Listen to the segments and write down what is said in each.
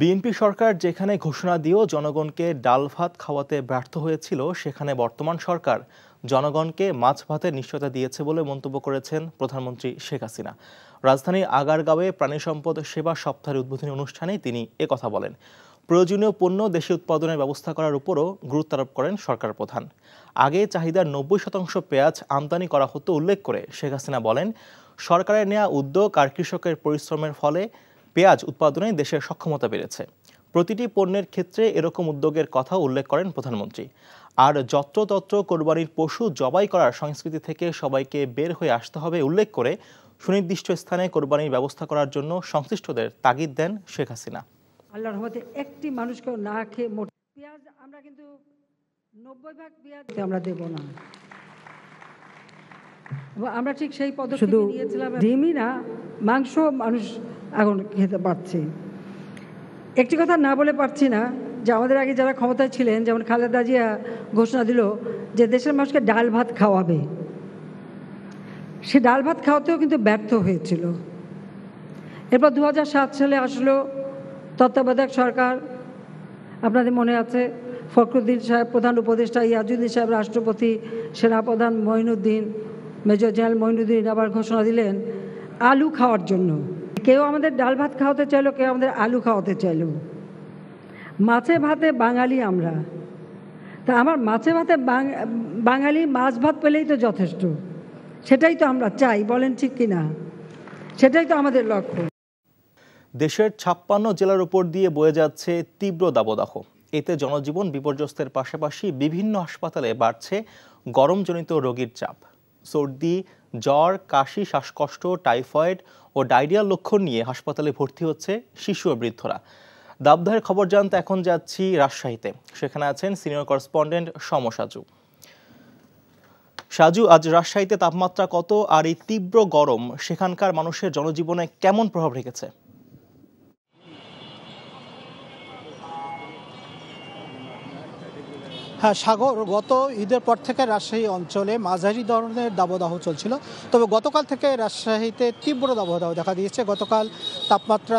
BNP সরকার যেখানে ঘোষণা দিয়েও জনগণকে ডাল ভাত খাওয়াতে ব্যর্থ হয়েছিল সেখানে বর্তমান সরকার জনগণকে মাছ ভাতের নিশ্চয়তা দিয়েছে বলে মন্তব্য করেছেন প্রধানমন্ত্রী শেখ হাসিনা রাজধানীর আগারগাঁওয়ে প্রাণী সম্পদ সেবা সপ্তাহের উদ্বোধনী অনুষ্ঠানে তিনি একথা বলেন প্রয়োজনীয় পণ্য দেশে উৎপাদনের ব্যবস্থা করার উপরও গুরুত্ব আরোপ করেন সরকার প্রধান আগে চাহিদার নব্বই শতাংশ পেঁয়াজ আমদানি করা হতো উল্লেখ করে শেখ হাসিনা বলেন সরকারের নেওয়া উদ্যোগ আর কৃষকের পরিশ্রমের ফলে পেঁয়াজ উৎপাদনে দেশের সক্ষমতা বেড়েছে প্রতিটি পণ্যের ক্ষেত্রে এরকম উদ্যোগের কথা উল্লেখ করেন প্রধানমন্ত্রী আর যত্রতত্র কোরবানির পশু জবাই করার সংস্কৃতি থেকে সবাইকে বের হয়ে আসতে হবে উল্লেখ করে সুনির্দিষ্ট স্থানে কোরবানির ব্যবস্থা করার জন্য সংশ্লিষ্টদের তাগিদ দেন শেখ হাসিনা আল্লাহর রহমতে একটি মানুষকেও না খেয়ে পেঁয়াজ আমরা কিন্তু নব্বই ভাগ পেঁয়াজ আমরা দেব না আমরা ঠিক সেই পদক্ষেপ নিয়েছিলাম ডিমই না মাংস মানুষ এখন খেতে পারছি একটি কথা না বলে পারছি না যে আমাদের আগে যারা ক্ষমতায় ছিলেন যেমন খালেদা জিয়া ঘোষণা দিল যে দেশের মানুষকে ডাল ভাত খাওয়াবে সে ডাল ভাত খাওয়াতেও কিন্তু ব্যর্থ হয়েছিল এরপর দু সালে আসলো তত্ত্বাবধায়ক সরকার আপনাদের মনে আছে ফখরুদ্দিন সাহেব প্রধান উপদেষ্টা ইয়াজুদ্দিন সাহেব রাষ্ট্রপতি সেনাপ্রধান মঈনুদ্দিন মেজর জেনারেল মঈনুদ্দিন আবার ঘোষণা দিলেন আলু খাওয়ার জন্য কেউ আমাদের ডাল ভাত খাওয়াতে চাইলো কেউ আমাদের আলু খাওয়াতে চাইলো মাছে ভাতে বাঙালি আমরা তা আমার মাছে ভাতে বাঙালি মাছ ভাত পেলেই তো যথেষ্ট সেটাই তো আমরা চাই বলেন ঠিক কিনা সেটাই তো আমাদের লক্ষ্য দেশের ছাপ্পান্ন জেলার উপর দিয়ে বয়ে যাচ্ছে তীব্র দাবদাহ এতে জনজীবন বিপর্যস্তের পাশাপাশি বিভিন্ন হাসপাতালে বাড়ছে গরমজনিত রোগীর চাপ সর্দি জ্বর কাশি শ্বাসকষ্ট টাইফয়েড ও ডায়রিয়ার লক্ষণ নিয়ে হাসপাতালে ভর্তি হচ্ছে শিশু ও বৃদ্ধরা দাবদাহের খবর জানতে এখন যাচ্ছি রাজশাহীতে সেখানে আছেন সিনিয়র করসপন্ডেন্ট সম সাজু সাজু আজ রাজশাহীতে তাপমাত্রা কত আর এই তীব্র গরম সেখানকার মানুষের জনজীবনে কেমন প্রভাব রেখেছে হ্যাঁ সাগর গত ঈদের পর থেকে রাজশাহী অঞ্চলে মাঝারি ধরনের দাবদাহ চলছিল তবে গতকাল থেকে রাজশাহীতে তীব্র দাবদাহ দেখা দিয়েছে গতকাল তাপমাত্রা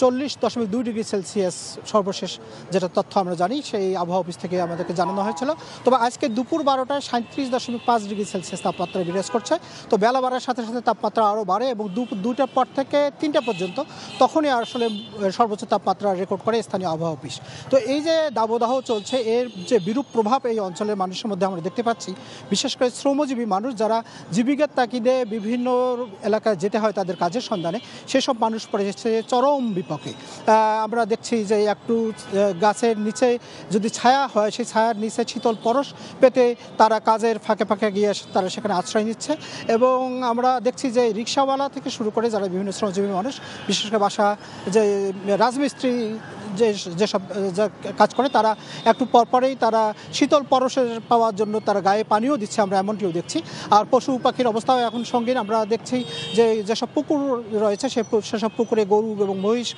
চল্লিশ দশমিক দুই ডিগ্রি সেলসিয়াস সর্বশেষ যেটা তথ্য আমরা জানি সেই আবহাওয়া অফিস থেকে আমাদেরকে জানানো হয়েছিল তবে আজকে দুপুর বারোটায় সাঁত্রিশ দশমিক পাঁচ ডিগ্রি সেলসিয়াস তাপমাত্রা বিরাজ করছে তো বেলা বাড়ার সাথে সাথে তাপমাত্রা আরও বাড়ে এবং দুপুর দুইটার পর থেকে তিনটা পর্যন্ত তখনই আসলে সর্বোচ্চ তাপমাত্রা রেকর্ড করে স্থানীয় আবহাওয়া অফিস তো এই যে দাবদাহ চলছে এর যে বিরূপ প্রভাব এই অঞ্চলের মানুষের মধ্যে আমরা দেখতে পাচ্ছি বিশেষ করে শ্রমজীবী মানুষ যারা জীবিকার তাকিদে বিভিন্ন এলাকায় যেতে হয় তাদের কাজের সন্ধানে সেসব মানুষ পড়েছে চরম বিপক্ষে আমরা দেখছি যে একটু গাছের নিচে যদি ছায়া হয় সেই ছায়ার নিচে শীতল পরশ পেতে তারা কাজের ফাঁকে ফাঁকে গিয়ে তারা সেখানে আশ্রয় নিচ্ছে এবং আমরা দেখছি যে রিক্সাওয়ালা থেকে শুরু করে যারা বিভিন্ন শ্রমজীবী মানুষ বিশেষ করে বাসা যে রাজমিস্ত্রি যে যেসব কাজ করে তারা একটু পরপরেই তারা শীতল পরশের পাওয়ার জন্য তারা গায়ে পানিও দিচ্ছে আমরা এমনটিও দেখছি আর পশু পাখির অবস্থাও এখন সঙ্গে আমরা দেখছি যে যেসব পুকুর রয়েছে সে সেসব পুকুরে গরু এবং মহিষ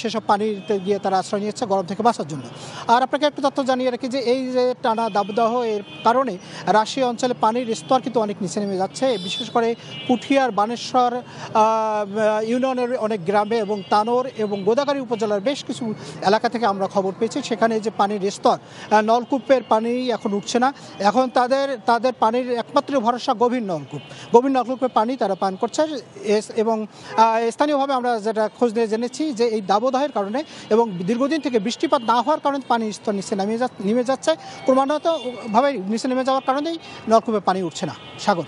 সেসব পানিতে গিয়ে তারা আশ্রয় নিয়েছে গরম থেকে বাঁচার জন্য আর আপনাকে একটু তথ্য জানিয়ে রাখি যে এই যে টানা দাবদাহ এর কারণে রাশিয়া অঞ্চলে পানির স্তর কিন্তু অনেক নিচে নেমে যাচ্ছে বিশেষ করে পুঠিয়ার বানেশ্বর ইউনিয়নের অনেক গ্রামে এবং তানোর এবং গোদাগাড়ি উপজেলার বেশ কিছু এলাকা থেকে আমরা খবর পেয়েছি সেখানে যে পানির স্তর নলকূপের পানি এখন উঠছে না এখন তাদের তাদের পানির একমাত্র ভরসা গভীর নলকূপ গভীর নলকূপের পানি তারা পান করছে এবং স্থানীয়ভাবে আমরা যেটা খোঁজ নিয়ে জেনেছি যে এই দাবদাহের কারণে এবং দীর্ঘদিন থেকে বৃষ্টিপাত না হওয়ার কারণে পানির স্তর নিচে নামিয়ে যা নেমে যাচ্ছে ক্রমান্বতভাবে নিচে নেমে যাওয়ার কারণেই নলকূপের পানি উঠছে না সাগর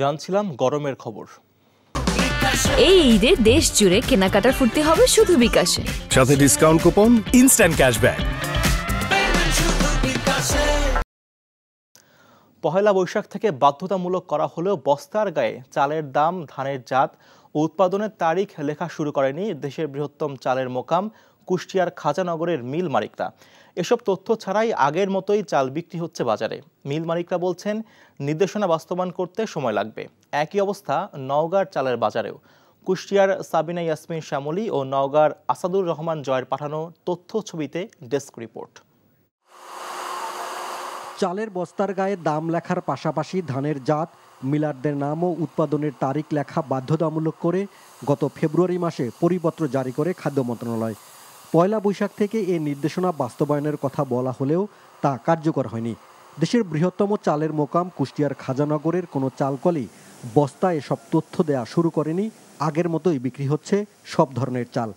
জানছিলাম গরমের খবর এই ঈদে দেশ জুড়ে কেনাকাটার ফুটতে হবে শুধু বিকাশে সাথে discount coupon instant cashback Pohela Boishakh থেকে বাধ্যতামূলক করা হলেও বস্তার গায়ে চালের দাম ধানের জাত উৎপাদনের তারিখ লেখা শুরু করেনি দেশের বৃহত্তম চালের মোকাম কুষ্টিয়ার খাজানগরের মিল মালিকরা এসব তথ্য ছাড়াই আগের মতোই চাল বিক্রি হচ্ছে বাজারে মিল মালিকরা বলছেন নির্দেশনা বাস্তবায়ন করতে সময় লাগবে একই অবস্থা নওগাঁর চালের বাজারেও কুষ্টিয়ার সাবিনা ইয়াসমিন শ্যামলী ও নওগাঁর আসাদুর রহমান জয়ের পাঠানো তথ্য ছবিতে ডেস্ক রিপোর্ট চালের বস্তার গায়ে দাম লেখার পাশাপাশি ধানের জাত মিলারদের নাম ও উৎপাদনের তারিখ লেখা বাধ্যতামূলক করে গত ফেব্রুয়ারি মাসে পরিপত্র জারি করে খাদ্য মন্ত্রণালয় পয়লা বৈশাখ থেকে এ নির্দেশনা বাস্তবায়নের কথা বলা হলেও তা কার্যকর হয়নি দেশের বৃহত্তম চালের মোকাম কুষ্টিয়ার খাজানগরের কোনো চালকলই বস্তায় এসব তথ্য দেয়া শুরু করেনি আগের মতোই বিক্রি হচ্ছে সব ধরনের চাল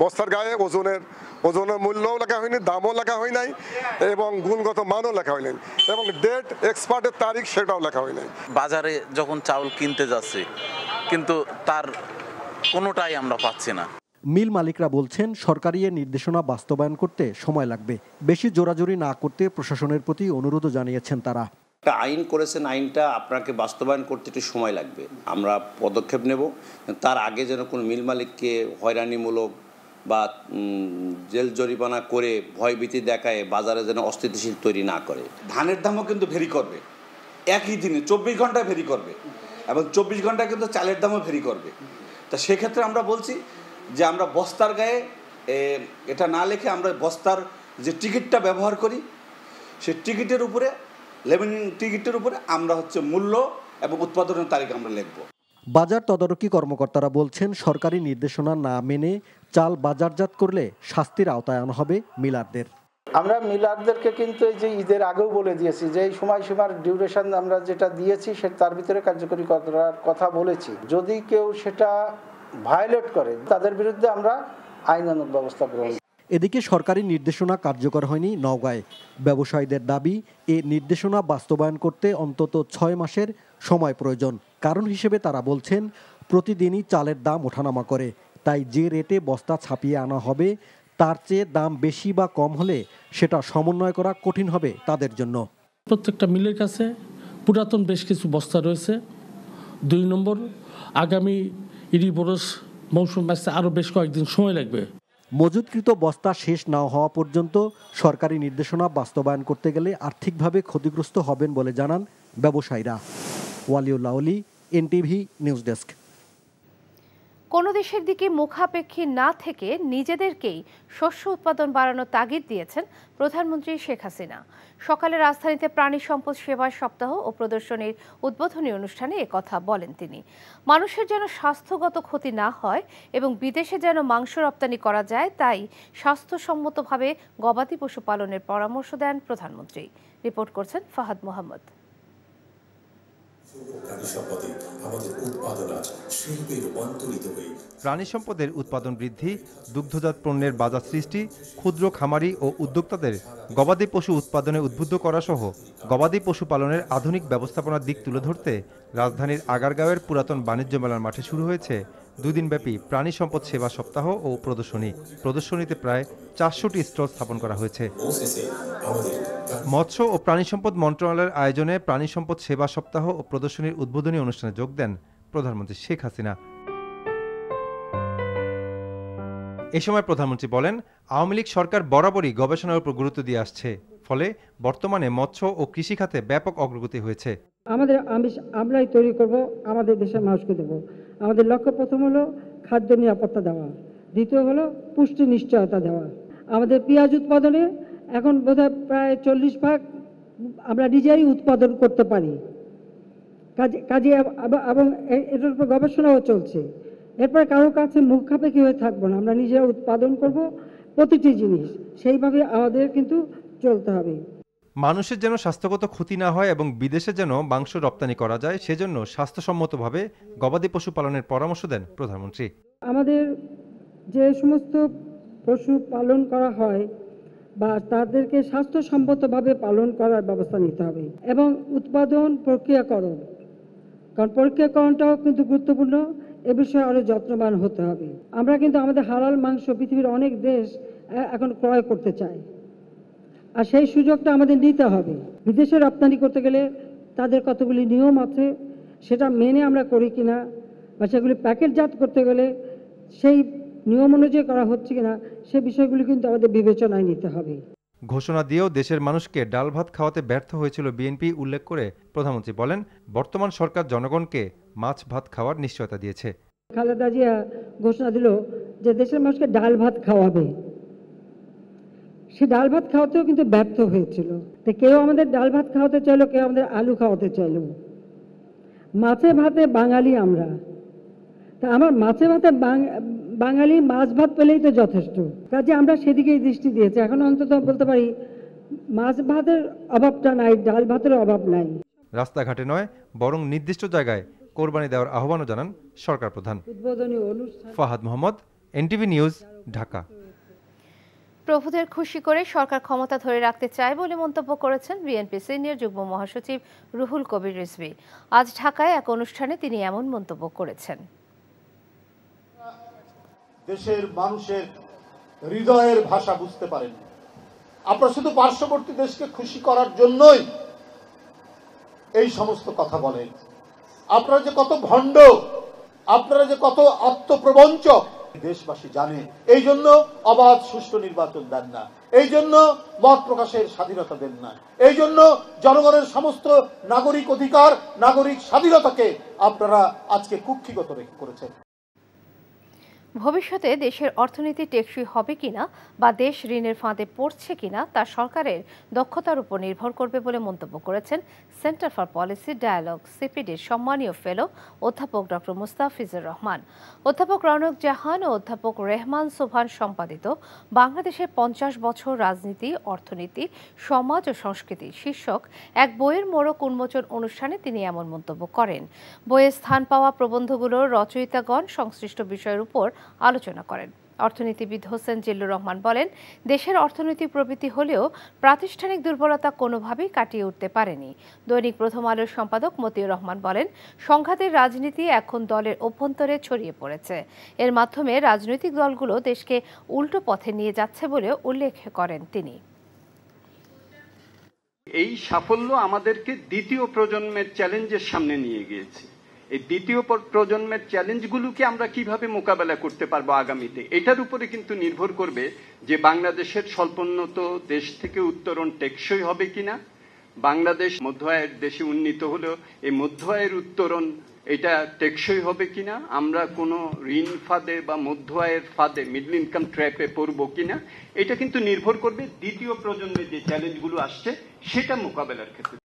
বস্তার গায়ে ওজনের ওজনের মূল্যও লেখা হয়নি দামও লেখা হয় নাই এবং গুণগত মানও লেখা হয়নি এবং ডেট এক্সপার্টের তারিখ সেটাও লেখা হয়নি বাজারে যখন চাল কিনতে যাচ্ছে কিন্তু তার কোনোটাই আমরা পাচ্ছি না মিল মালিকরা বলছেন সরকারি নির্দেশনা বাস্তবায়ন করতে সময় লাগবে বেশি জোরাজোরি না করতে প্রশাসনের প্রতি অনুরোধও জানিয়েছেন তারা একটা আইন করেছেন আইনটা আপনাকে বাস্তবায়ন করতে একটু সময় লাগবে আমরা পদক্ষেপ নেব তার আগে যেন কোনো মিল মালিককে হয়রানিমূলক বা জেল জরিমানা করে ভয়ভীতি দেখায় বাজারে যেন অস্থিতিশীল তৈরি না করে ধানের দামও কিন্তু ভেরি করবে একই দিনে চব্বিশ ঘন্টা ভেরি করবে এবং চব্বিশ ঘন্টা কিন্তু চালের দামও ভেরি করবে তা সেক্ষেত্রে আমরা বলছি যে আমরা বস্তার গায়ে এটা না লেখে আমরা বস্তার যে টিকিটটা ব্যবহার করি সে টিকিটের উপরে লেভেন টিকিটের উপরে আমরা হচ্ছে মূল্য এবং উৎপাদনের তারিখ আমরা লিখব বাজার তদারকি কর্মকর্তারা বলছেন সরকারি নির্দেশনা না মেনে চাল বাজারজাত করলে শাস্তির আওতায় আনা হবে মিলারদের আমরা মিলারদেরকে কিন্তু এই যে ঈদের আগেও বলে দিয়েছি যে এই সময়সীমার ডিউরেশন আমরা যেটা দিয়েছি সে তার ভিতরে কার্যকরী করার কথা বলেছি যদি কেউ সেটা ভায়োলেট করে তাদের বিরুদ্ধে আমরা আইনানুক ব্যবস্থা গ্রহণ এদিকে সরকারি নির্দেশনা কার্যকর হয়নি নওগাঁয় ব্যবসায়ীদের দাবি এ নির্দেশনা বাস্তবায়ন করতে অন্তত ছয় মাসের সময় প্রয়োজন কারণ হিসেবে তারা বলছেন প্রতিদিনই চালের দাম ওঠানামা করে তাই যে রেটে বস্তা ছাপিয়ে আনা হবে তার চেয়ে দাম বেশি বা কম হলে সেটা সমন্বয় করা কঠিন হবে তাদের জন্য প্রত্যেকটা মিলের কাছে পুরাতন বেশ কিছু বস্তা রয়েছে দুই নম্বর আগামী বরস মৌসুম ম্যাচে আরও বেশ কয়েকদিন সময় লাগবে মজুদকৃত বস্তা শেষ না হওয়া পর্যন্ত সরকারি নির্দেশনা বাস্তবায়ন করতে গেলে আর্থিকভাবে ক্ষতিগ্রস্ত হবেন বলে জানান ব্যবসায়ীরা ওয়ালিউল্লাহলি এনটিভি নিউজ ডেস্ক কোনো দেশের দিকে মুখাপেক্ষী না থেকে নিজেদেরকেই শস্য উৎপাদন বাড়ানোর তাগিদ দিয়েছেন প্রধানমন্ত্রী শেখ হাসিনা সকালে রাজধানীতে প্রাণী সম্পদ সেবা সপ্তাহ ও প্রদর্শনীর উদ্বোধনী অনুষ্ঠানে কথা বলেন তিনি মানুষের যেন স্বাস্থ্যগত ক্ষতি না হয় এবং বিদেশে যেন মাংস রপ্তানি করা যায় তাই স্বাস্থ্যসম্মতভাবে গবাদি পশু পালনের পরামর্শ দেন প্রধানমন্ত্রী রিপোর্ট করছেন ফাহাদ মোহাম্মদ প্রাণী সম্পদের উৎপাদন বৃদ্ধি দুগ্ধজাত পণ্যের বাজার সৃষ্টি ক্ষুদ্র খামারি ও উদ্যোক্তাদের গবাদি পশু উৎপাদনে উদ্বুদ্ধ করা সহ গবাদি পশু পালনের আধুনিক ব্যবস্থাপনার দিক তুলে ধরতে রাজধানীর আগারগাঁওয়ের পুরাতন বাণিজ্য মেলার মাঠে শুরু হয়েছে দুদিনব্যাপী প্রাণী সম্পদ সেবা সপ্তাহ ও প্রদর্শনী প্রদর্শনীতে প্রায় চারশোটি স্টল স্থাপন করা হয়েছে মৎস্য ও প্রাণী সম্পদ মন্ত্রণালয়ের আয়োজনে প্রাণী সম্পদ সেবা সপ্তাহ ও প্রদর্শনীর উদ্বোধনী অনুষ্ঠানে যোগ দেন প্রধানমন্ত্রী শেখ হাসিনা এ সময় প্রধানমন্ত্রী বলেন আওয়ামী লীগ সরকার বরাবরই গবেষণার উপর গুরুত্ব দিয়ে আসছে ফলে বর্তমানে মৎস্য ও কৃষি খাতে ব্যাপক অগ্রগতি হয়েছে আমাদের আমরাই তৈরি করব আমাদের দেশের মানুষকে দেবো আমাদের লক্ষ্য প্রথম হলো খাদ্য নিরাপত্তা দেওয়া দ্বিতীয় হলো পুষ্টি নিশ্চয়তা দেওয়া আমাদের পেঁয়াজ উৎপাদনে এখন বোধ প্রায় চল্লিশ ভাগ আমরা নিজেরাই উৎপাদন করতে পারি কাজে কাজে এবং এটার উপর গবেষণাও চলছে এরপর কারোর কাছে মুখ খাপে হয়ে থাকবো না আমরা নিজেরা উৎপাদন করব প্রতিটি জিনিস সেইভাবে আমাদের কিন্তু চলতে হবে মানুষের যেন স্বাস্থ্যগত ক্ষতি না হয় এবং বিদেশে যেন মাংস রপ্তানি করা যায় সেজন্য স্বাস্থ্যসম্মতভাবে গবাদি পশু পালনের পরামর্শ দেন প্রধানমন্ত্রী আমাদের যে সমস্ত পশু পালন করা হয় বা তাদেরকে স্বাস্থ্যসম্মতভাবে পালন করার ব্যবস্থা নিতে হবে এবং উৎপাদন প্রক্রিয়াকরণ কারণ প্রক্রিয়াকরণটাও কিন্তু গুরুত্বপূর্ণ এ বিষয়ে আরও যত্নবান হতে হবে আমরা কিন্তু আমাদের হালাল মাংস পৃথিবীর অনেক দেশ এখন ক্রয় করতে চায় আর সেই সুযোগটা আমাদের নিতে হবে বিদেশে রপ্তানি করতে গেলে তাদের কতগুলি নিয়ম আছে সেটা মেনে আমরা করি কিনা বা সেগুলি প্যাকেটজাত করতে গেলে সেই নিয়ম অনুযায়ী করা হচ্ছে কিনা সে বিষয়গুলি কিন্তু আমাদের বিবেচনায় নিতে হবে ঘোষণা দিয়েও দেশের মানুষকে ডাল ভাত খাওয়াতে ব্যর্থ হয়েছিল বিএনপি উল্লেখ করে প্রধানমন্ত্রী বলেন বর্তমান সরকার জনগণকে মাছ ভাত খাওয়ার নিশ্চয়তা দিয়েছে খালেদা জিয়া ঘোষণা দিল যে দেশের মানুষকে ডাল ভাত খাওয়াবে সে ডাল ভাত খাওয়াতেও কিন্তু ব্যর্থ হয়েছিল তো কেউ আমাদের ডাল ভাত খাওয়াতে চাইলো কেউ আমাদের আলু খাওয়াতে চাইলো মাছে ভাতে বাঙালি আমরা তা আমার মাছে ভাতে বাঙালি মাছ ভাত পেলেই তো যথেষ্ট কাজে আমরা সেদিকেই দৃষ্টি দিয়েছি এখন অন্তত বলতে পারি মাছ ভাতের অভাবটা নাই ডাল ভাতের অভাব নাই রাস্তাঘাটে নয় বরং নির্দিষ্ট জায়গায় কোরবানি দেওয়ার আহ্বানও জানান সরকার প্রধান উদ্বোধনী ফাহাদ মোহাম্মদ এনটিভি নিউজ ঢাকা প্রভুদের খুশি করে সরকার ক্ষমতা ধরে রাখতে চায় বলে মন্তব্য করেছেন বিএনপি সিনিয়র যুগ্ম মহাসচিব রুহুল কবির রিজভি আজ ঢাকায় এক অনুষ্ঠানে তিনি এমন মন্তব্য করেছেন দেশের মানুষের হৃদয়ের ভাষা বুঝতে পারেন আপনারা শুধু পার্শ্ববর্তী দেশকে খুশি করার জন্যই এই সমস্ত কথা বলেন আপনারা যে কত ভণ্ড আপনারা যে কত আত্মপ্রবঞ্চক দেশবাসী জানে এই জন্য অবাধ সুষ্ঠু নির্বাচন দেন না এই জন্য মত প্রকাশের স্বাধীনতা দেন না এই জন্য জনগণের সমস্ত নাগরিক অধিকার নাগরিক স্বাধীনতাকে আপনারা আজকে কুক্ষিগত রেখে করেছেন ভবিষ্যতে দেশের অর্থনীতি টেকসই হবে কিনা বা দেশ ঋণের ফাঁদে পড়ছে কিনা তা সরকারের দক্ষতার উপর নির্ভর করবে বলে মন্তব্য করেছেন সেন্টার ফর পলিসি ডায়ালগ সিপিডির সম্মানীয় ফেলো অধ্যাপক ডক্টর মুস্তাফিজুর রহমান অধ্যাপক রনক জাহান ও অধ্যাপক রেহমান সোভান সম্পাদিত বাংলাদেশের পঞ্চাশ বছর রাজনীতি অর্থনীতি সমাজ ও সংস্কৃতি শীর্ষক এক বইয়ের মোড়ক উন্মোচন অনুষ্ঠানে তিনি এমন মন্তব্য করেন বইয়ে স্থান পাওয়া প্রবন্ধগুলোর রচয়িতাগণ সংশ্লিষ্ট বিষয়ের উপর আলোচনা করেন অর্থনীতিবিদ হোসেন জিল্লুর রহমান বলেন দেশের অর্থনৈতিক প্রবৃত্তি হলেও প্রাতিষ্ঠানিক দুর্বলতা কোনোভাবেই কাটিয়ে উঠতে পারেনি দৈনিক প্রথম আলোর সম্পাদক মতিউর রহমান বলেন সংঘাতের রাজনীতি এখন দলের অভ্যন্তরে ছড়িয়ে পড়েছে এর মাধ্যমে রাজনৈতিক দলগুলো দেশকে উল্টো পথে নিয়ে যাচ্ছে বলেও উল্লেখ করেন তিনি এই সাফল্য আমাদেরকে দ্বিতীয় প্রজন্মের চ্যালেঞ্জের সামনে নিয়ে গিয়েছে এই দ্বিতীয় প্রজন্মের চ্যালেঞ্জগুলোকে আমরা কিভাবে মোকাবেলা করতে পারবো আগামীতে এটার উপরে কিন্তু নির্ভর করবে যে বাংলাদেশের স্বল্পোন্নত দেশ থেকে উত্তরণ টেকসই হবে কিনা বাংলাদেশ মধ্য আয়ের দেশে উন্নীত হলেও এই মধ্য আয়ের উত্তরণ এটা টেকসই হবে কিনা আমরা কোনো ঋণ ফাঁদে বা মধ্য আয়ের ফাঁদে মিডল ইনকাম ট্র্যাপে পড়ব কিনা এটা কিন্তু নির্ভর করবে দ্বিতীয় প্রজন্মের যে চ্যালেঞ্জগুলো আসছে সেটা মোকাবেলার ক্ষেত্রে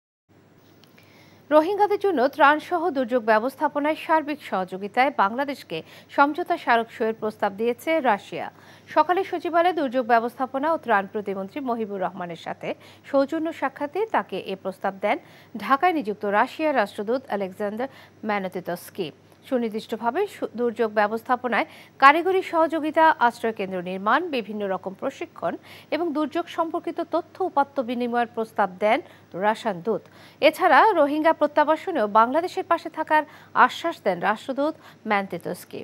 রোহিঙ্গাদের জন্য ত্রাণসহ দুর্যোগ ব্যবস্থাপনায় সার্বিক সহযোগিতায় বাংলাদেশকে সমঝোতা স্মারক সইয়ের প্রস্তাব দিয়েছে রাশিয়া সকালে সচিবালয়ে দুর্যোগ ব্যবস্থাপনা ও ত্রাণ প্রতিমন্ত্রী মহিবুর রহমানের সাথে সৌজন্য সাক্ষাতে তাকে এ প্রস্তাব দেন ঢাকায় নিযুক্ত রাশিয়ার রাষ্ট্রদূত আলেকজান্ডার ম্যানতিতস্কি সুনির্দিষ্টভাবে দুর্যোগ ব্যবস্থাপনায় কারিগরি সহযোগিতা আশ্রয়কেন্দ্র নির্মাণ বিভিন্ন রকম প্রশিক্ষণ এবং দুর্যোগ সম্পর্কিত তথ্য উপাত্ত বিনিময়ের প্রস্তাব দেন রাশিয়ান দূত এছাড়া রোহিঙ্গা প্রত্যাবাসনেও বাংলাদেশের পাশে থাকার আশ্বাস দেন রাষ্ট্রদূত ম্যান্তেতস্কি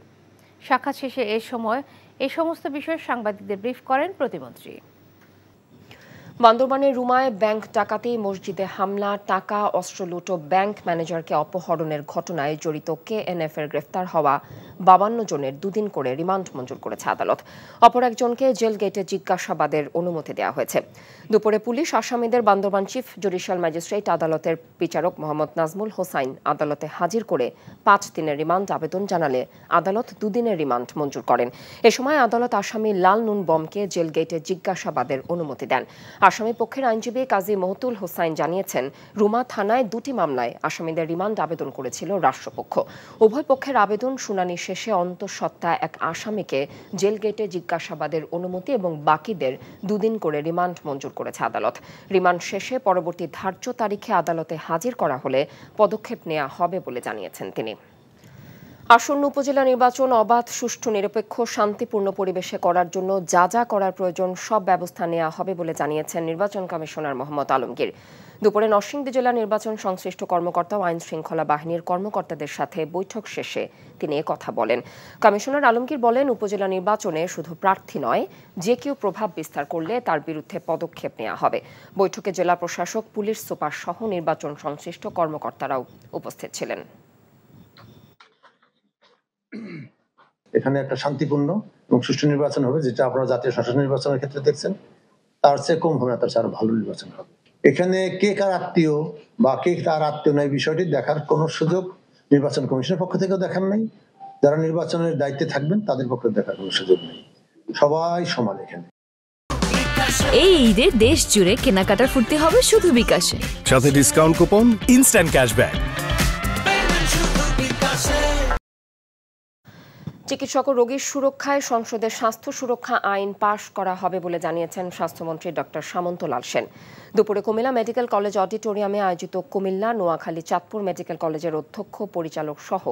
সাক্ষাৎ শেষে এ সময় এ সমস্ত বিষয়ে সাংবাদিকদের ব্রিফ করেন প্রতিমন্ত্রী বান্দরবানের রুমায় ব্যাংক ডাকাতি মসজিদে হামলা টাকা অস্ত্র লুটো ব্যাংক ম্যানেজারকে অপহরণের ঘটনায় জড়িত কে কেএনএফ এর গ্রেফতার হওয়া বাবান্ন জনের দুদিন করে রিমান্ড মঞ্জুর করেছে আদালত অপর একজনকে জেল গেটে জিজ্ঞাসাবাদের অনুমতি দেওয়া হয়েছে দুপুরে পুলিশ আসামিদের বান্দরবান চিফ জুডিশিয়াল ম্যাজিস্ট্রেট আদালতের বিচারক মোহাম্মদ নাজমুল হোসাইন আদালতে হাজির করে পাঁচ দিনের রিমান্ড আবেদন জানালে আদালত দুদিনের রিমান্ড মঞ্জুর করেন এ সময় আদালত আসামি লাল নুন বমকে জেল গেটে জিজ্ঞাসাবাদের অনুমতি দেন আসামি পক্ষের আইনজীবী কাজী মহতুল হোসাইন জানিয়েছেন রুমা থানায় দুটি মামলায় আসামিদের রিমান্ড আবেদন করেছিল রাষ্ট্রপক্ষ উভয় পক্ষের আবেদন শুনানি শেষে অন্তঃসত্ত্বা এক আসামিকে জেল গেটে জিজ্ঞাসাবাদের অনুমতি এবং বাকিদের দুদিন করে রিমান্ড মঞ্জুর করেছে আদালত রিমান্ড শেষে পরবর্তী ধার্য তারিখে আদালতে হাজির করা হলে পদক্ষেপ নেওয়া হবে বলে জানিয়েছেন তিনি আসন্ন উপজেলা নির্বাচন অবাধ সুষ্ঠু নিরপেক্ষ শান্তিপূর্ণ পরিবেশে করার জন্য যা যা করার প্রয়োজন সব ব্যবস্থা নেওয়া হবে বলে জানিয়েছেন নির্বাচন কমিশনার মোহাম্মদ আলমগীর দুপুরে নরসিংদী জেলা নির্বাচন সংশ্লিষ্ট কর্মকর্তা ও আইন শৃঙ্খলা বাহিনীর কর্মকর্তাদের সাথে বৈঠক শেষে তিনি কথা বলেন কমিশনার আলমগীর বলেন উপজেলা নির্বাচনে শুধু প্রার্থী নয় যে কেউ প্রভাব বিস্তার করলে তার বিরুদ্ধে পদক্ষেপ নেওয়া হবে বৈঠকে জেলা প্রশাসক পুলিশ সুপার সহ নির্বাচন সংশ্লিষ্ট কর্মকর্তারাও উপস্থিত ছিলেন এখানে একটা শান্তিপূর্ণ এবং সুষ্ঠু নির্বাচন হবে যেটা আপনারা জাতীয় শাসন নির্বাচনের ক্ষেত্রে দেখছেন তার চেয়ে কম হবে না তার চেয়ে ভালো নির্বাচন হবে এখানে কে কার আত্মীয় বা কে তার আত্মীয় নয় বিষয়টি দেখার কোনো সুযোগ নির্বাচন কমিশনের পক্ষ থেকেও দেখার নেই যারা নির্বাচনের দায়িত্বে থাকবেন তাদের পক্ষে দেখার কোনো সুযোগ নেই সবাই সমান এখানে এই ঈদে দেশ জুড়ে কেনাকাটার ফুর্তি হবে শুধু বিকাশে সাথে ডিসকাউন্ট কুপন ইনস্ট্যান্ট ক্যাশব্যাক চিকিৎসক ও রোগীর সুরক্ষায় সংসদে স্বাস্থ্য সুরক্ষা আইন পাশ করা হবে বলে জানিয়েছেন স্বাস্থ্যমন্ত্রী ডক্টর সামন্তলাল সেন দুপুরে কুমিল্লা মেডিকেল কলেজ অডিটোরিয়ামে আয়োজিত কুমিল্লা নোয়াখালী চাঁদপুর মেডিকেল কলেজের অধ্যক্ষ পরিচালক সহ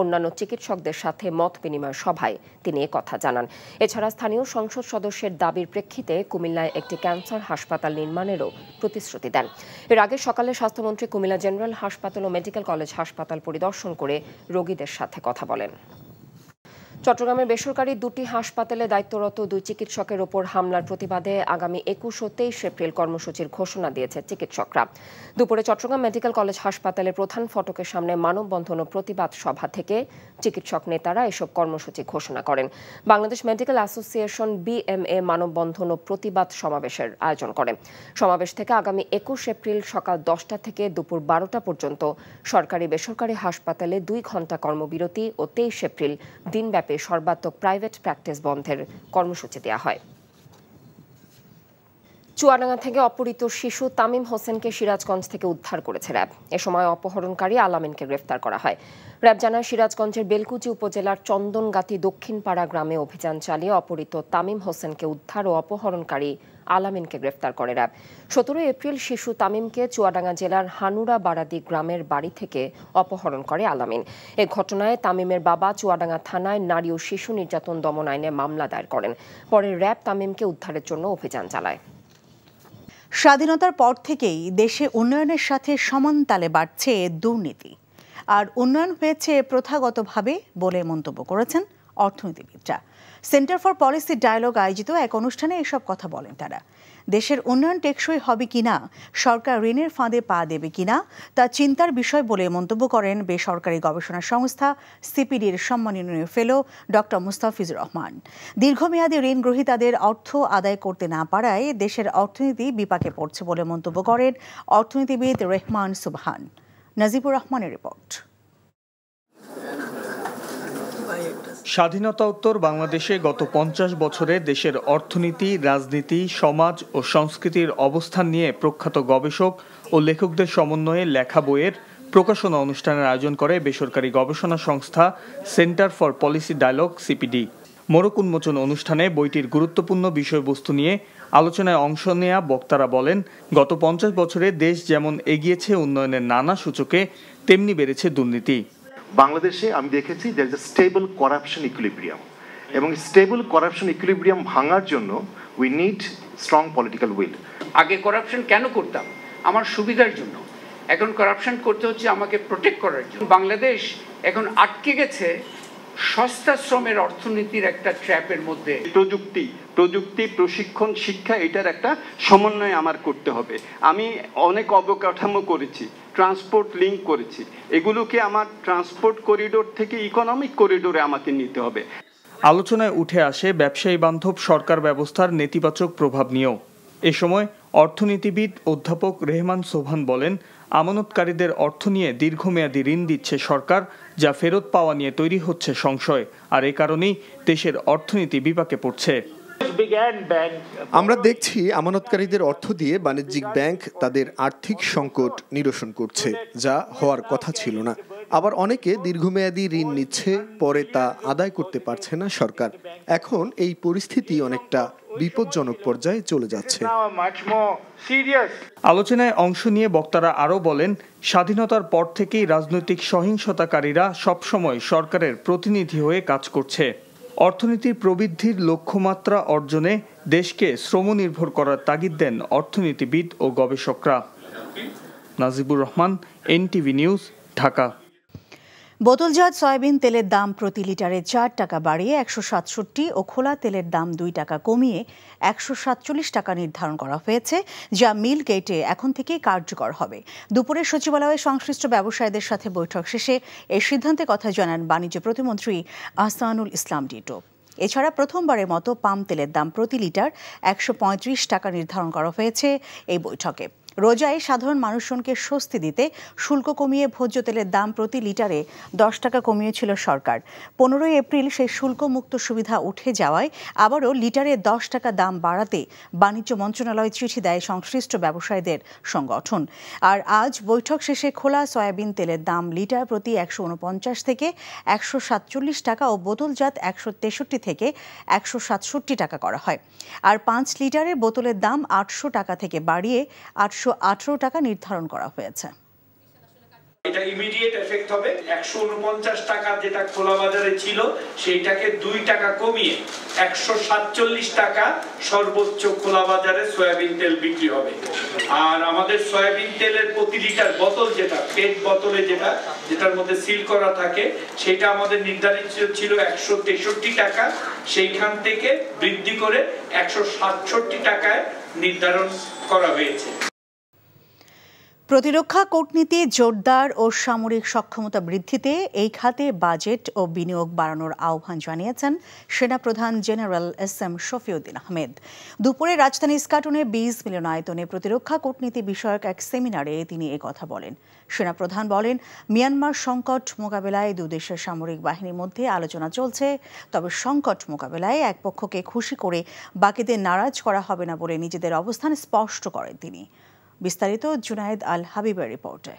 অন্যান্য চিকিৎসকদের সাথে মত বিনিময় সভায় তিনি কথা জানান এছাড়া স্থানীয় সংসদ সদস্যের দাবির প্রেক্ষিতে কুমিল্লায় একটি ক্যান্সার হাসপাতাল নির্মাণেরও প্রতিশ্রুতি দেন এর আগে সকালে স্বাস্থ্যমন্ত্রী কুমিল্লা জেনারেল হাসপাতাল ও মেডিকেল কলেজ হাসপাতাল পরিদর্শন করে রোগীদের সাথে কথা বলেন চট্টগ্রামের বেসরকারি দুটি হাসপাতালে দায়িত্বরত দুই চিকিৎসকের ওপর হামলার প্রতিবাদে আগামী একুশ ও তেইশ এপ্রিল কর্মসূচির ঘোষণা দিয়েছে চিকিৎসকরা দুপুরে চট্টগ্রাম মেডিকেল কলেজ হাসপাতালে প্রধান ফটকের সামনে মানববন্ধন ও প্রতিবাদ সভা থেকে চিকিৎসক নেতারা এসব কর্মসূচি ঘোষণা করেন বাংলাদেশ মেডিকেল অ্যাসোসিয়েশন বিএমএ মানববন্ধন ও প্রতিবাদ সমাবেশের আয়োজন করে সমাবেশ থেকে আগামী একুশ এপ্রিল সকাল দশটা থেকে দুপুর বারোটা পর্যন্ত সরকারি বেসরকারি হাসপাতালে দুই ঘন্টা কর্মবিরতি ও তেইশ এপ্রিল দিনব্যাপী সর্বাত্মক প্রাইভেট প্র্যাকটিস বন্ধের কর্মসূচি দেওয়া হয় চুয়াডাঙ্গা থেকে অপহৃত শিশু তামিম হোসেনকে সিরাজগঞ্জ থেকে উদ্ধার করেছে র্যাব এ সময় অপহরণকারী আলামিনকে গ্রেফতার করা হয় র্যাব জানায় সিরাজগঞ্জের বেলকুচি উপজেলার চন্দনগাতি দক্ষিণপাড়া গ্রামে অভিযান চালিয়ে অপহৃত তামিম হোসেনকে উদ্ধার ও অপহরণকারী আলামিনকে গ্রেফতার করে র্যাব সতেরোই এপ্রিল শিশু তামিমকে চুয়াডাঙ্গা জেলার হানুরা বারাদি গ্রামের বাড়ি থেকে অপহরণ করে আলামিন এ ঘটনায় তামিমের বাবা চুয়াডাঙ্গা থানায় নারী ও শিশু নির্যাতন দমন আইনে মামলা দায়ের করেন পরে র্যাব তামিমকে উদ্ধারের জন্য অভিযান চালায় স্বাধীনতার পর থেকেই দেশে উন্নয়নের সাথে সমান তালে বাড়ছে দুর্নীতি আর উন্নয়ন হয়েছে প্রথাগতভাবে বলে মন্তব্য করেছেন অর্থনীতিবিদরা সেন্টার ফর পলিসি ডায়ালগ আয়োজিত এক অনুষ্ঠানে এসব কথা বলেন তারা দেশের উন্নয়ন টেকসই হবে কিনা সরকার ঋণের ফাঁদে পা দেবে কিনা তা চিন্তার বিষয় বলে মন্তব্য করেন বেসরকারি গবেষণা সংস্থা সিপিডির সম্মাননীয় ফেলো ডক্টর মুস্তাফিজুর রহমান দীর্ঘমেয়াদী ঋণ গ্রহীতাদের অর্থ আদায় করতে না পারায় দেশের অর্থনীতি বিপাকে পড়ছে বলে মন্তব্য করেন অর্থনীতিবিদ রেহমান সুবহান নাজিবুর রহমানের রিপোর্ট স্বাধীনতা উত্তর বাংলাদেশে গত পঞ্চাশ বছরে দেশের অর্থনীতি রাজনীতি সমাজ ও সংস্কৃতির অবস্থান নিয়ে প্রখ্যাত গবেষক ও লেখকদের সমন্বয়ে লেখা বইয়ের প্রকাশনা অনুষ্ঠানের আয়োজন করে বেসরকারি গবেষণা সংস্থা centre for policy dialogue CPD মোরক উন্মোচন অনুষ্ঠানে বইটির গুরুত্বপূর্ণ বিষয়বস্তু নিয়ে আলোচনায় অংশ নেয়া বক্তারা বলেন গত পঞ্চাশ বছরে দেশ যেমন এগিয়েছে উন্নয়নের নানা সূচকে তেমনি বেড়েছে দুর্নীতি বাংলাদেশে আমি দেখেছি there is a stable corruption equilibrium এবং স্টেবল করাপশন ইকুইলিব্রিয়াম ভাঙার জন্য we need strong political will আগে করাপশন কেন করতাম আমার সুবিধার জন্য এখন করাপশন করতে হচ্ছে আমাকে প্রোটেক্ট করার জন্য বাংলাদেশ এখন আটকে গেছে সস্তা শ্রমের অর্থনীতির একটা ট্র্যাপের মধ্যে প্রযুক্তি প্রযুক্তি প্রশিক্ষণ শিক্ষা এটার একটা সমন্বয় আমার করতে হবে আমি অনেক অবকাঠামো করেছি ট্রান্সপোর্ট লিঙ্ক করেছি এগুলোকে আমার ট্রান্সপোর্ট করিডোর থেকে ইকোনমিক করিডোরে আমাকে নিতে হবে আলোচনায় উঠে আসে ব্যবসায়ী বান্ধব সরকার ব্যবস্থার নেতিবাচক প্রভাব নিয়েও এ সময় অর্থনীতিবিদ অধ্যাপক রেহমান সোভান বলেন আমানতকারীদের অর্থ নিয়ে দীর্ঘমেয়াদী ঋণ দিচ্ছে সরকার যা ফেরত পাওয়া নিয়ে তৈরি হচ্ছে সংশয় আর এ কারণেই দেশের অর্থনীতি বিপাকে পড়ছে আমরা দেখছি আমানতকারীদের অর্থ দিয়ে বাণিজ্যিক ব্যাংক তাদের আর্থিক সংকট নিরসন করছে যা হওয়ার কথা ছিল না আবার অনেকে দীর্ঘমেয়াদী ঋণ নিচ্ছে পরে তা আদায় করতে পারছে না সরকার এখন এই পরিস্থিতি অনেকটা বিপজ্জনক পর্যায়ে চলে যাচ্ছে আলোচনায় অংশ নিয়ে বক্তারা আরও বলেন স্বাধীনতার পর থেকেই রাজনৈতিক সহিংসতাকারীরা সবসময় সরকারের প্রতিনিধি হয়ে কাজ করছে অর্থনীতির প্রবৃদ্ধির লক্ষ্যমাত্রা অর্জনে দেশকে শ্রমনির্ভর করার তাগিদ দেন অর্থনীতিবিদ ও গবেষকরা নাজিবুর রহমান এনটিভি নিউজ ঢাকা বোতলজাত সয়াবিন তেলের দাম প্রতি লিটারে চার টাকা বাড়িয়ে একশো সাতষট্টি ও খোলা তেলের দাম দুই টাকা কমিয়ে একশো সাতচল্লিশ টাকা নির্ধারণ করা হয়েছে যা মিল গেটে এখন থেকে কার্যকর হবে দুপুরে সচিবালয়ে সংশ্লিষ্ট ব্যবসায়ীদের সাথে বৈঠক শেষে এই সিদ্ধান্তে কথা জানান বাণিজ্য প্রতিমন্ত্রী আহসানুল ইসলাম ডিটো এছাড়া প্রথমবারের মতো পাম তেলের দাম প্রতি লিটার একশো টাকা নির্ধারণ করা হয়েছে এই বৈঠকে রোজায় সাধারণ মানুষজনকে স্বস্তি দিতে শুল্ক কমিয়ে ভোজ্য তেলের দাম প্রতি লিটারে দশ টাকা কমিয়েছিল সরকার পনেরোই এপ্রিল সেই শুল্কমুক্ত সুবিধা উঠে যাওয়ায় আবারও লিটারে দশ টাকা দাম বাড়াতে বাণিজ্য মন্ত্রণালয় চিঠি দেয় সংশ্লিষ্ট ব্যবসায়ীদের সংগঠন আর আজ বৈঠক শেষে খোলা সয়াবিন তেলের দাম লিটার প্রতি একশো উনপঞ্চাশ থেকে একশো সাতচল্লিশ টাকা ও বোতলজাত একশো তেষট্টি থেকে একশো সাতষট্টি টাকা করা হয় আর পাঁচ লিটারের বোতলের দাম আটশো টাকা থেকে বাড়িয়ে আটশো একশো টাকা নির্ধারণ করা হয়েছে এটা ইমিডিয়েট এফেক্ট হবে একশো উনপঞ্চাশ টাকা যেটা খোলা বাজারে ছিল সেইটাকে দুই টাকা কমিয়ে একশো সাতচল্লিশ টাকা সর্বোচ্চ খোলা বাজারে সয়াবিন তেল বিক্রি হবে আর আমাদের সয়াবিন তেলের প্রতি লিটার বোতল যেটা পেট বোতলে যেটা যেটার মধ্যে সিল করা থাকে সেটা আমাদের নির্ধারিত ছিল একশো তেষট্টি টাকা সেইখান থেকে বৃদ্ধি করে একশো সাতষট্টি টাকায় নির্ধারণ করা হয়েছে প্রতিরক্ষা কূটনীতি জোরদার ও সামরিক সক্ষমতা বৃদ্ধিতে এই খাতে বাজেট ও বিনিয়োগ বাড়ানোর আহ্বান জানিয়েছেন সেনাপ্রধান general S M Shafiuddin Ahmed দুপুরে রাজধানী ইস্কাটনে বিজ মিলনায়তনে প্রতিরক্ষা কূটনীতি বিষয়ক এক সেমিনারে তিনি কথা বলেন সেনাপ্রধান বলেন মিয়ানমার সংকট মোকাবেলায় দুদেশের সামরিক বাহিনীর মধ্যে আলোচনা চলছে তবে সংকট মোকাবেলায় এক পক্ষকে খুশি করে বাকিদের নারাজ করা হবে না বলে নিজেদের অবস্থান স্পষ্ট করেন তিনি বিস্তারিত জুনায়েদ আল হাবিবের রিপোর্টে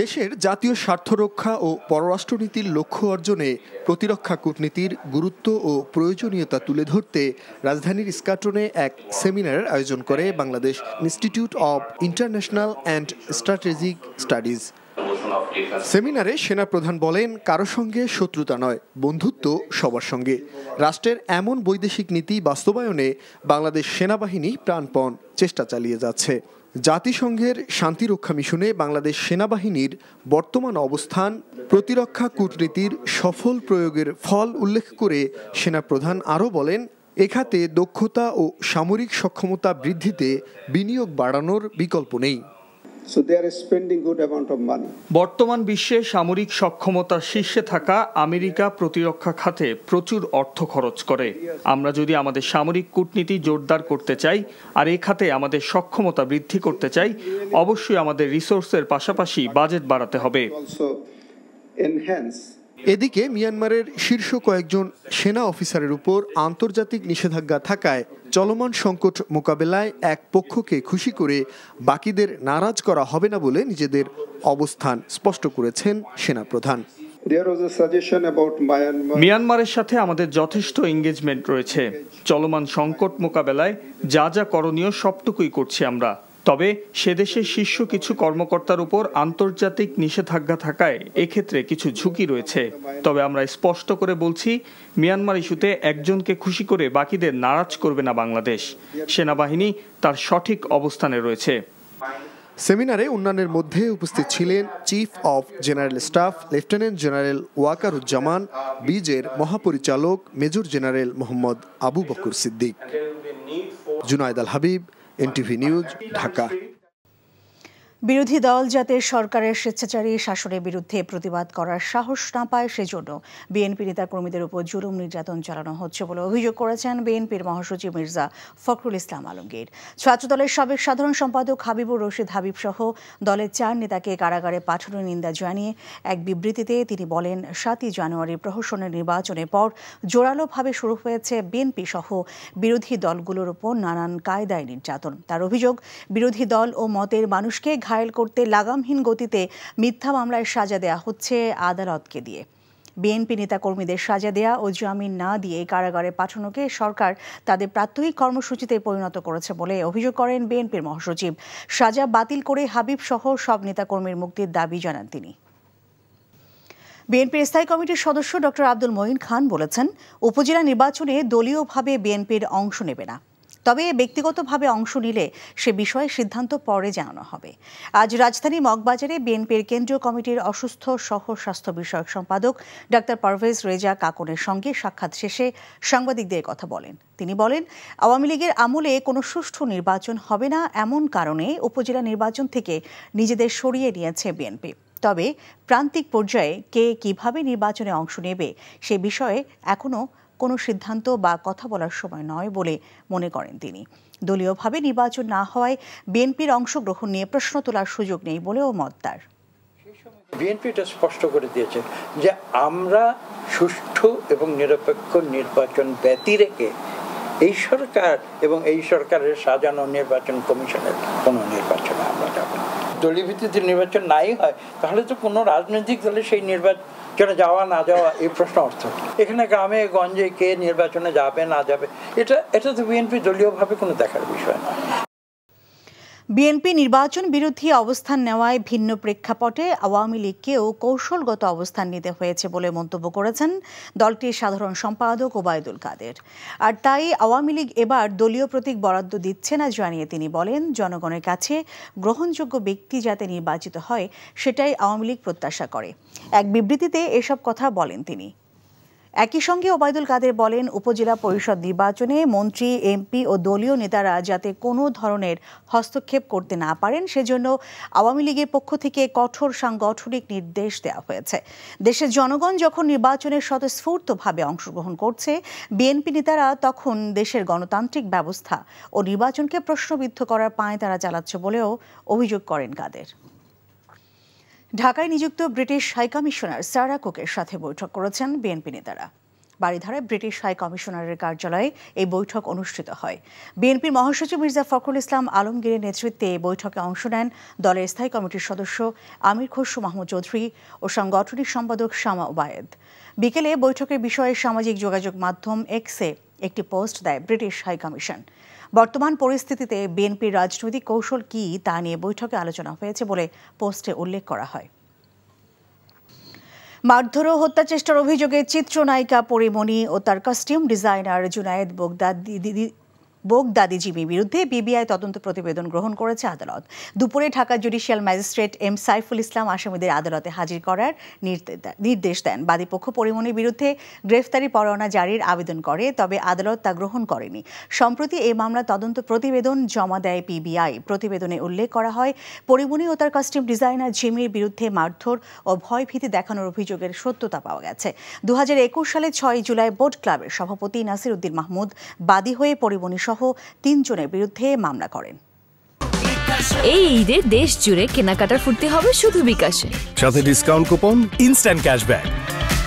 দেশের জাতীয় স্বার্থ রক্ষা ও পররাষ্ট্রনীতির লক্ষ্য অর্জনে প্রতিরক্ষা কূটনীতির গুরুত্ব ও প্রয়োজনীয়তা তুলে ধরতে রাজধানীর স্কাটনে এক সেমিনারের আয়োজন করে Bangladesh institute of international and strategic studies সেমিনারে সেনা প্রধান বলেন কারো সঙ্গে শত্রুতা নয় বন্ধুত্ব সবার সঙ্গে রাষ্ট্রের এমন বৈদেশিক নীতি বাস্তবায়নে বাংলাদেশ সেনাবাহিনী প্রাণপণ চেষ্টা চালিয়ে যাচ্ছে জাতিসংঘের শান্তিরক্ষা মিশনে বাংলাদেশ সেনাবাহিনীর বর্তমান অবস্থান প্রতিরক্ষা কূটনীতির সফল প্রয়োগের ফল উল্লেখ করে সেনা প্রধান আরও বলেন এখাতে দক্ষতা ও সামরিক সক্ষমতা বৃদ্ধিতে বিনিয়োগ বাড়ানোর বিকল্প নেই বর্তমান বিশ্বে সামরিক সক্ষমতার শীর্ষে থাকা আমেরিকা প্রতিরক্ষা খাতে প্রচুর অর্থ খরচ করে আমরা যদি আমাদের সামরিক কূটনীতি জোরদার করতে চাই আর এ খাতে আমাদের সক্ষমতা বৃদ্ধি করতে চাই অবশ্যই আমাদের রিসোর্সের পাশাপাশি বাজেট বাড়াতে হবে এদিকে মিয়ানমারের শীর্ষ কয়েকজন সেনা অফিসারের উপর আন্তর্জাতিক নিষেধাজ্ঞা থাকায় চলমান সংকট মোকাবেলায় এক পক্ষকে খুশি করে বাকিদের নারাজ করা হবে না বলে নিজেদের অবস্থান স্পষ্ট করেছেন সেনা প্রধান মিয়ানমারের সাথে আমাদের যথেষ্ট এঙ্গেজমেন্ট রয়েছে চলমান সংকট মোকাবেলায় যা যা করণীয় সবটুকুই করছি আমরা তবে সেদেশের শীর্ষ কিছু কর্মকর্তার উপর আন্তর্জাতিক নিষেধাজ্ঞা থাকায় এক্ষেত্রে কিছু ঝুঁকি রয়েছে তবে আমরা স্পষ্ট করে বলছি মিয়ানমার ইস্যুতে একজনকে খুশি করে বাকিদের নারাজ করবে না বাংলাদেশ সেনাবাহিনী তার সঠিক অবস্থানে রয়েছে সেমিনারে উন্নয়নের মধ্যে উপস্থিত ছিলেন chief of general staff lieutenant general Wakeruzzaman বিজের মহাপরিচালক major general Mohammad Abu Bakar Siddique Junaid Al Habib NTV news Dhaka বিরোধী দল যাতে সরকারের স্বেচ্ছাচারী শাসনের বিরুদ্ধে প্রতিবাদ করার সাহস না পায় সেজন্য বিএনপি নেতাকর্মীদের উপর জুলুম নির্যাতন চালানো হচ্ছে বলে অভিযোগ করেছেন বিএনপির মহাসচিব মির্জা ফখরুল ইসলাম আলমগীর ছাত্রদলের সাবেক সাধারণ সম্পাদক হাবিবুর রশিদ হাবিব সহ দলের চার নেতাকে কারাগারে পাঠানোর নিন্দা জানিয়ে এক বিবৃতিতে তিনি বলেন সাতই জানুয়ারি প্রহসনের নির্বাচনের পর জোরালোভাবে শুরু হয়েছে বিএনপি সহ বিরোধী দলগুলোর উপর নানান কায়দায় নির্যাতন তার অভিযোগ বিরোধী দল ও মতের মানুষকে ঘায়েল করতে লাগামহীন গতিতে মিথ্যা মামলায় সাজা দেয়া হচ্ছে আদালতকে দিয়ে বিএনপি নেতাকর্মীদের সাজা দেয়া ও জামিন না দিয়ে কারাগারে পাঠানোকে সরকার তাদের প্রাত্যহিক কর্মসূচিতে পরিণত করেছে বলে অভিযোগ করেন বিএনপির মহাসচিব সাজা বাতিল করে হাবিব সহ সব নেতাকর্মীর মুক্তির দাবি জানান তিনি বিএনপির স্থায়ী কমিটির সদস্য ডক্টর আব্দুল মঈন খান বলেছেন উপজেলা নির্বাচনে দলীয়ভাবে বিএনপির অংশ নেবে না তবে ব্যক্তিগতভাবে অংশ নিলে সে বিষয়ে সিদ্ধান্ত পরে জানানো হবে আজ রাজধানী মগবাজারে বিএনপির কেন্দ্রীয় কমিটির অসুস্থ সহ স্বাস্থ্য বিষয়ক সম্পাদক ডাক্তার পারভেজ রেজা কাকনের সঙ্গে সাক্ষাৎ শেষে সাংবাদিকদের কথা বলেন তিনি বলেন আওয়ামী লীগের আমলে কোনো সুষ্ঠু নির্বাচন হবে না এমন কারণে উপজেলা নির্বাচন থেকে নিজেদের সরিয়ে নিয়েছে বিএনপি তবে প্রান্তিক পর্যায়ে কে কিভাবে নির্বাচনে অংশ নেবে সে বিষয়ে এখনও কোনো সিদ্ধান্ত বা কথা বলার সময় নয় বলে মনে করেন তিনি দলীয়ভাবে নির্বাচন না হওয়ায় বিএনপির অংশগ্রহণ নিয়ে প্রশ্ন তোলার সুযোগ নেই বলেও মত তার বিএনপি এটা স্পষ্ট করে দিয়েছে যে আমরা সুষ্ঠু এবং নিরপেক্ষ নির্বাচন ব্যতী রেখে এই সরকার এবং এই সরকারের সাজানো নির্বাচন কমিশনের কোনো নির্বাচন আমরা যাব দলীয় ভিত্তিতে নির্বাচন নাই হয় তাহলে তো কোনো রাজনৈতিক দলে সেই নির্বাচন যাওয়া না যাওয়া এই প্রশ্ন অর্থ এখানে গ্রামে গঞ্জে কে নির্বাচনে যাবে না যাবে এটা এটা তো বিএনপি দলীয়ভাবে কোনো দেখার বিষয় নয় বিএনপি নির্বাচন বিরোধী অবস্থান নেওয়ায় ভিন্ন প্রেক্ষাপটে আওয়ামী লীগকেও কৌশলগত অবস্থান নিতে হয়েছে বলে মন্তব্য করেছেন দলটির সাধারণ সম্পাদক ওবায়দুল কাদের আর তাই আওয়ামী লীগ এবার দলীয় প্রতীক বরাদ্দ দিচ্ছে না জানিয়ে তিনি বলেন জনগণের কাছে গ্রহণযোগ্য ব্যক্তি যাতে নির্বাচিত হয় সেটাই আওয়ামী লীগ প্রত্যাশা করে এক বিবৃতিতে এসব কথা বলেন তিনি একই সঙ্গে ওবায়দুল কাদের বলেন উপজেলা পরিষদ নির্বাচনে মন্ত্রী এমপি ও দলীয় নেতারা যাতে কোনো ধরনের হস্তক্ষেপ করতে না পারেন সেজন্য আওয়ামী লীগের পক্ষ থেকে কঠোর সাংগঠনিক নির্দেশ দেওয়া হয়েছে দেশের জনগণ যখন নির্বাচনে স্বতঃস্ফূর্তভাবে অংশগ্রহণ করছে বিএনপি নেতারা তখন দেশের গণতান্ত্রিক ব্যবস্থা ও নির্বাচনকে প্রশ্নবিদ্ধ করার পায়ে তারা চালাচ্ছে বলেও অভিযোগ করেন কাদের ঢাকায় নিযুক্ত ব্রিটিশ হাই কমিশনার সারা কোকের সাথে বৈঠক করেছেন বিএনপি নেতারা বাড়িধারায় ব্রিটিশ হাই কমিশনারের কার্যালয়ে এই বৈঠক অনুষ্ঠিত হয় বিএনপির মহাসচিব মির্জা ফখরুল ইসলাম আলমগীরের নেতৃত্বে এই বৈঠকে অংশ নেন দলের স্থায়ী কমিটির সদস্য আমির খসরু মাহমুদ চৌধুরী ও সাংগঠনিক সম্পাদক শামা ওবায়েদ বিকেলে বৈঠকের বিষয়ে সামাজিক যোগাযোগ মাধ্যম এক্সে একটি পোস্ট দেয় ব্রিটিশ হাই কমিশন বর্তমান পরিস্থিতিতে বিএনপির রাজনৈতিক কৌশল কি তা নিয়ে বৈঠকে আলোচনা হয়েছে বলে পোস্টে উল্লেখ করা হয় মারধর ও চেষ্টার অভিযোগে চিত্রনায়িকা পরিমণি ও তার কাস্টিউম ডিজাইনার জুনায়েদ বোগদা বোগদাদিজিমির বিরুদ্ধে বিবিআই তদন্ত প্রতিবেদন গ্রহণ করেছে আদালত দুপুরে Dhaka judicial magistrate M Saiful Islam আসামিদের আদালতে হাজির করার নির্দেশ দেন বাদীপক্ষ পরিমণির বিরুদ্ধে গ্রেফতারি পরোয়ানা জারির আবেদন করে তবে আদালত তা গ্রহণ করেনি সম্প্রতি এই মামলা তদন্ত প্রতিবেদন জমা দেয় পিবিআই প্রতিবেদনে উল্লেখ করা হয় পরিমণি ও তার কাস্টিউম ডিজাইনার জিমির বিরুদ্ধে মারধর ও ভয়ভীতি দেখানোর অভিযোগের সত্যতা পাওয়া গেছে দু সালে ছয় জুলাই বোর্ড ক্লাবের সভাপতি নাসির উদ্দিন মাহমুদ বাদী হয়ে পরিমণি সহ তিনজনের বিরুদ্ধে মামলা করেন এই ঈদে দেশ জুড়ে কেনাকাটার ফুর্তি হবে শুধু বিকাশে সাথে ডিসকাউন্ট কুপন ইনস্ট্যান্ট ক্যাশব্যাক